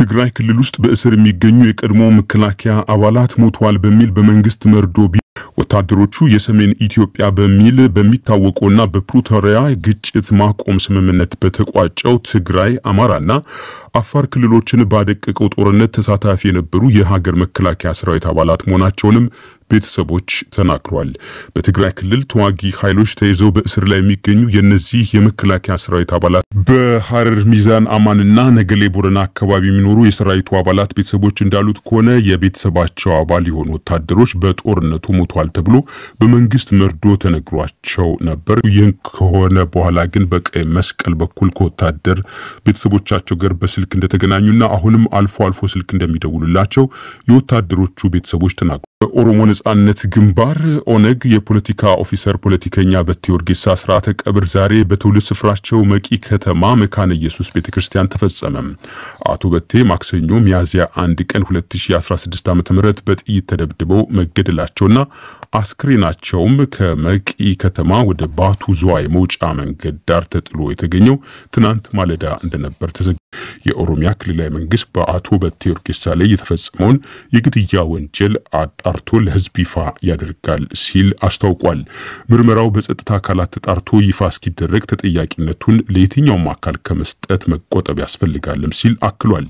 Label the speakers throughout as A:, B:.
A: ትግራይ ክልል ውስጥ በእስር የሚገኙ የቀድሞ መከላከያ አባላት ሞቷል በሚል በመንግስት መርዶ ቢ ወታደሮቹ የሰሜን ኢትዮጵያ በሚል በሚታወቀውና በፕሪቶሪያ ግጭት ማቆም ስምምነት በተቋጨው ትግራይ፣ አማራና አፋር ክልሎችን ባደቀቀው ጦርነት ተሳታፊ የነበሩ የሀገር መከላከያ ሰራዊት አባላት መሆናቸውንም ቤተሰቦች ተናግሯል። በትግራይ ክልል ተዋጊ ኃይሎች ተይዘው በእስር ላይ የሚገኙ የእነዚህ የመከላከያ ሰራዊት አባላት በሐረር ሚዛን አማንና ነገሌ ቦረና አካባቢ የሚኖሩ የሰራዊቱ አባላት ቤተሰቦች እንዳሉት ከሆነ የቤተሰባቸው አባል የሆኑ ወታደሮች በጦርነቱ ሞቷል ተብሎ በመንግስት መርዶ ተነግሯቸው ነበር። ይህን ከሆነ በኋላ ግን በቀይ መስቀል በኩል ከወታደር ቤተሰቦቻቸው ጋር በስልክ እንደተገናኙና አሁንም አልፎ አልፎ ስልክ እንደሚደውሉላቸው የወታደሮቹ ቤተሰቦች ተናግሯል። በኦሮሞ ነጻነት ግንባር ኦነግ የፖለቲካ ኦፊሰር ፖለቲከኛ በቴ ኡርጌሳ ስርዓተ ቀብር ዛሬ በትውልድ ስፍራቸው መቂ ከተማ መካነ ኢየሱስ ቤተክርስቲያን ተፈጸመ። አቶ በቴ ማክሰኞ ሚያዝያ 1 ቀን 2016 ም በጥይት ተደብድበው መገደላቸውና አስክሬናቸውም ከመቂ ከተማ ወደ ባቱ ዝዋይ መውጫ መንገድ ዳር ተጥሎ የተገኘው ትናንት ማለዳ እንደነበር ተዘግ የኦሮሚያ ክልላዊ መንግስት በአቶ በቴ ኡርጌሳ ላይ የተፈጸመውን የግድያ ወንጀል አጣርቶ ለህዝብ ይፋ ያደርጋል ሲል አስታውቋል። ምርመራው በጸጥታ አካላት ተጣርቶ ይፋ እስኪደረግ ተጠያቂነቱን ለየትኛውም አካል ከመስጠት መቆጠብ ያስፈልጋልም ሲል አክሏል።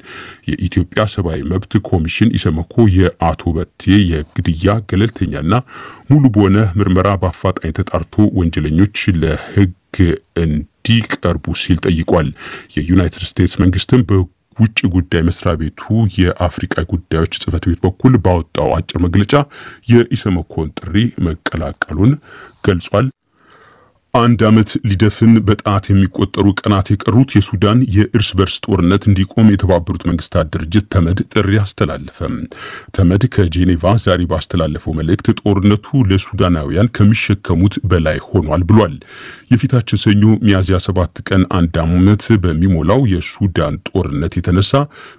A: የኢትዮጵያ ሰብአዊ መብት ኮሚሽን ኢሰመኮ የአቶ በቴ የግድያ ገለልተኛና ሙሉ በሆነ ምርመራ በአፋጣኝ ተጣርቶ ወንጀለኞች ለህግ እንዲቀርቡ ሲል ጠይቋል። የዩናይትድ ስቴትስ መንግስትም ውጭ ጉዳይ መስሪያ ቤቱ የአፍሪቃ ጉዳዮች ጽህፈት ቤት በኩል ባወጣው አጭር መግለጫ የኢሰመኮን ጥሪ መቀላቀሉን ገልጿል። አንድ ዓመት ሊደፍን በጣት የሚቆጠሩ ቀናት የቀሩት የሱዳን የእርስ በርስ ጦርነት እንዲቆም የተባበሩት መንግስታት ድርጅት ተመድ ጥሪ አስተላለፈ። ተመድ ከጄኔቫ ዛሬ ባስተላለፈው መልእክት ጦርነቱ ለሱዳናውያን ከሚሸከሙት በላይ ሆኗል ብሏል። የፊታችን ሰኞ ሚያዝያ 7 ቀን አንድ ዓመት በሚሞላው የሱዳን ጦርነት የተነሳ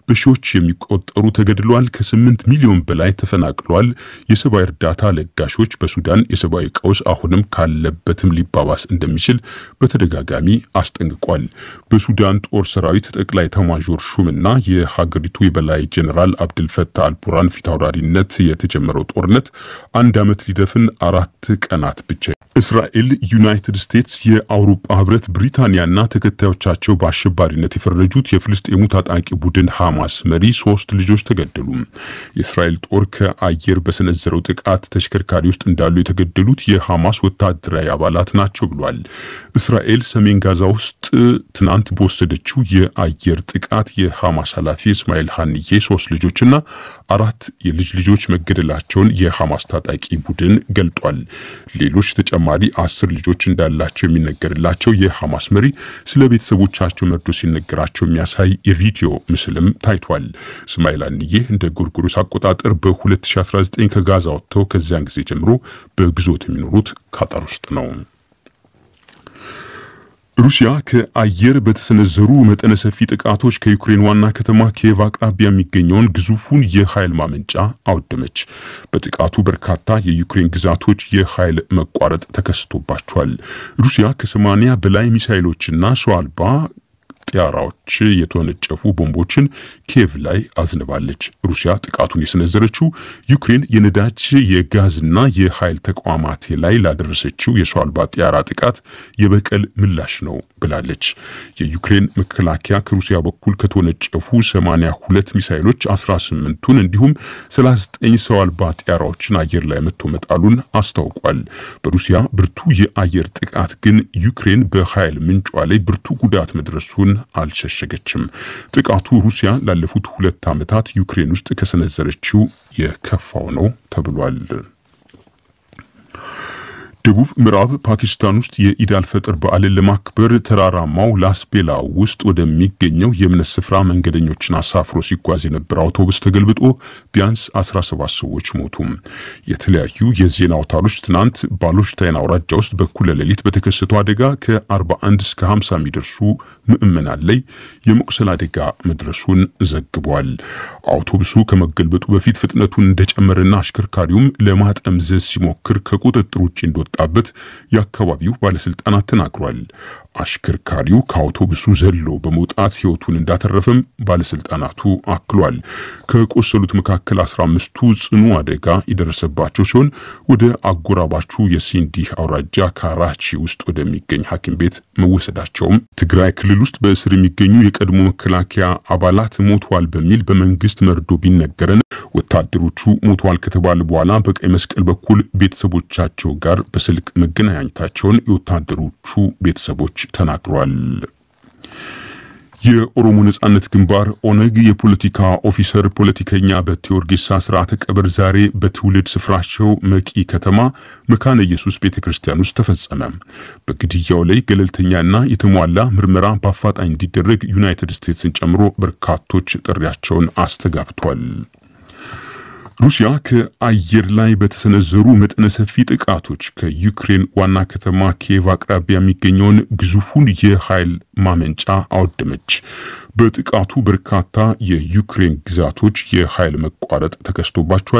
A: በሺዎች የሚቆጠሩ ተገድለዋል፣ ከ8 ሚሊዮን በላይ ተፈናቅሏል። የሰብአዊ እርዳታ ለጋሾች በሱዳን የሰብአዊ ቀውስ አሁንም ካለበትም ሊባባስ እንደሚችል በተደጋጋሚ አስጠንቅቋል። በሱዳን ጦር ሰራዊት ጠቅላይ ሹም ሹምና የሀገሪቱ የበላይ ጀኔራል አብድልፈታ አልቡራን ፊታውራሪነት የተጀመረው ጦርነት አንድ ዓመት ሊደፍን አራት ቀናት ብቻ እስራኤል፣ ዩናይትድ ስቴትስ፣ የአውሮፓ ህብረት፣ ብሪታንያና ተከታዮቻቸው በአሸባሪነት የፈረጁት የፍልስጤሙ ታጣቂ ቡድን ሐማስ መሪ ሶስት ልጆች ተገደሉ። የእስራኤል ጦር ከአየር በሰነዘረው ጥቃት ተሽከርካሪ ውስጥ እንዳሉ የተገደሉት የሐማስ ወታደራዊ አባላት ናቸው ብሏል። እስራኤል ሰሜን ጋዛ ውስጥ ትናንት በወሰደችው የአየር ጥቃት የሐማስ ኃላፊ እስማኤል ሀንዬ ሶስት ልጆችና አራት የልጅ ልጆች መገደላቸውን የሐማስ ታጣቂ ቡድን ገልጧል። ሌሎች ተጨማሪ አስር ልጆች እንዳላቸው የሚነገርላቸው የሐማስ መሪ ስለ ቤተሰቦቻቸው መርዶ ሲነገራቸው የሚያሳይ የቪዲዮ ምስልም ታይቷል። እስማኤል ሀንዬ እንደ ጎርጎሮስ አቆጣጠር በ2019 ከጋዛ ወጥተው ከዚያን ጊዜ ጀምሮ በግዞት የሚኖሩት ካጣር ውስጥ ነው። ሩሲያ ከአየር በተሰነዘሩ መጠነ ሰፊ ጥቃቶች ከዩክሬን ዋና ከተማ ኪየቭ አቅራቢያ የሚገኘውን ግዙፉን የኃይል ማመንጫ አወደመች። በጥቃቱ በርካታ የዩክሬን ግዛቶች የኃይል መቋረጥ ተከስቶባቸዋል። ሩሲያ ከሰማንያ በላይ ሚሳይሎችና ሰው አልባ ጥያራዎች የተወነጨፉ ቦምቦችን ኬቭ ላይ አዝንባለች። ሩሲያ ጥቃቱን የሰነዘረችው ዩክሬን የነዳጅ የጋዝና የኃይል ተቋማት ላይ ላደረሰችው የሰው አልባ ጥያራ ጥቃት የበቀል ምላሽ ነው ብላለች። የዩክሬን መከላከያ ከሩሲያ በኩል ከተወነጨፉ 82 ሚሳይሎች 18ቱን እንዲሁም 39 ሰው አልባ ጥያራዎችን አየር ላይ መጥቶ መጣሉን አስታውቋል። በሩሲያ ብርቱ የአየር ጥቃት ግን ዩክሬን በኃይል ምንጯ ላይ ብርቱ ጉዳት መድረሱን አልሸሸገችም። ጥቃቱ ሩሲያ ላለፉት ሁለት ዓመታት ዩክሬን ውስጥ ከሰነዘረችው የከፋው ነው ተብሏል። ደቡብ ምዕራብ ፓኪስታን ውስጥ የኢዳል ፈጥር በዓልን ለማክበር ተራራማው ላስቤላ ውስጥ ወደሚገኘው የእምነት ስፍራ መንገደኞችን አሳፍሮ ሲጓዝ የነበረ አውቶቡስ ተገልብጦ ቢያንስ 17 ሰዎች ሞቱ። የተለያዩ የዜና አውታሮች ትናንት ባሎሽታይን አውራጃ ውስጥ በኩለ ሌሊት በተከሰተው አደጋ ከ41 እስከ 50 የሚደርሱ ምዕመናን ላይ የመቁሰል አደጋ መድረሱን ዘግቧል። አውቶቡሱ ከመገልበጡ በፊት ፍጥነቱን እንደጨመረና አሽከርካሪውም ለማጠምዘዝ ሲሞክር ከቁጥጥር ውጭ እንደወጣ እንደመጣበት የአካባቢው ባለስልጣናት ተናግሯል። አሽከርካሪው ከአውቶቡሱ ዘሎ በመውጣት ሕይወቱን እንዳተረፈም ባለስልጣናቱ አክሏል። ከቆሰሉት መካከል 15ቱ ጽኑ አደጋ የደረሰባቸው ሲሆን ወደ አጎራባቹ የሲንዲህ አውራጃ ካራቺ ውስጥ ወደሚገኝ ሐኪም ቤት መወሰዳቸውም ትግራይ ክልል ውስጥ በእስር የሚገኙ የቀድሞ መከላከያ አባላት ሞቷል በሚል በመንግስት መርዶ ቢነገረን ወታደሮቹ ሞቷል ከተባለ በኋላ በቀይ መስቀል በኩል ቤተሰቦቻቸው ጋር በስልክ መገናኘታቸውን የወታደሮቹ ቤተሰቦች ተናግሯል። የኦሮሞ ነጻነት ግንባር ኦነግ የፖለቲካ ኦፊሰር ፖለቲከኛ በቴ ኡርጌሳ ስርዓተ ቀብር ዛሬ በትውልድ ስፍራቸው መቂ ከተማ መካነ ኢየሱስ ቤተክርስቲያን ውስጥ ተፈጸመ። በግድያው ላይ ገለልተኛና የተሟላ ምርመራ በአፋጣኝ እንዲደረግ ዩናይትድ ስቴትስን ጨምሮ በርካቶች ጥሪያቸውን አስተጋብቷል። ሩሲያ ከአየር ላይ በተሰነዘሩ መጠነ ሰፊ ጥቃቶች ከዩክሬን ዋና ከተማ ኪየቭ አቅራቢያ የሚገኘውን ግዙፉን የኃይል ማመንጫ አወደመች። በጥቃቱ በርካታ የዩክሬን ግዛቶች የኃይል መቋረጥ ተከስቶባቸዋል።